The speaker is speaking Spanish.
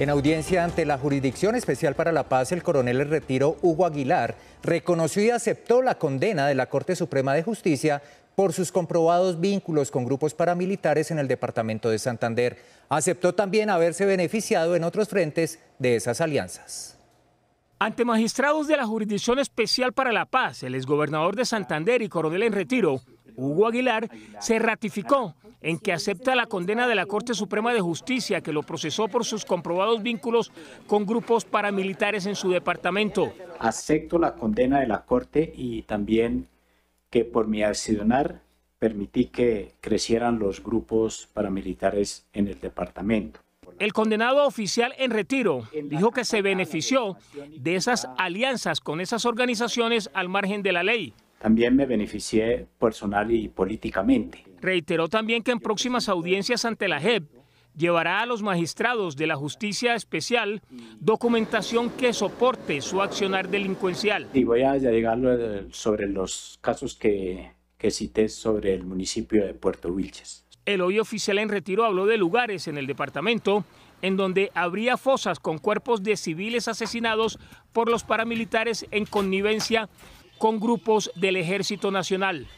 En audiencia ante la Jurisdicción Especial para la Paz, el coronel en retiro Hugo Aguilar reconoció y aceptó la condena de la Corte Suprema de Justicia por sus comprobados vínculos con grupos paramilitares en el departamento de Santander. Aceptó también haberse beneficiado en otros frentes de esas alianzas. Ante magistrados de la Jurisdicción Especial para la Paz, el exgobernador de Santander y coronel en retiro, Hugo Aguilar, se ratificó en que acepta la condena de la Corte Suprema de Justicia que lo procesó por sus comprobados vínculos con grupos paramilitares en su departamento. Acepto la condena de la Corte y también que por mi accionar permití que crecieran los grupos paramilitares en el departamento. El condenado oficial en retiro dijo que se benefició de esas alianzas con esas organizaciones al margen de la ley. También me beneficié personal y políticamente. Reiteró también que en próximas audiencias ante la JEP llevará a los magistrados de la justicia especial documentación que soporte su accionar delincuencial. Y voy a llegar eh, sobre los casos que, cité sobre el municipio de Puerto Vilches. El hoy oficial en retiro habló de lugares en el departamento en donde habría fosas con cuerpos de civiles asesinados por los paramilitares en connivencia con grupos del Ejército Nacional.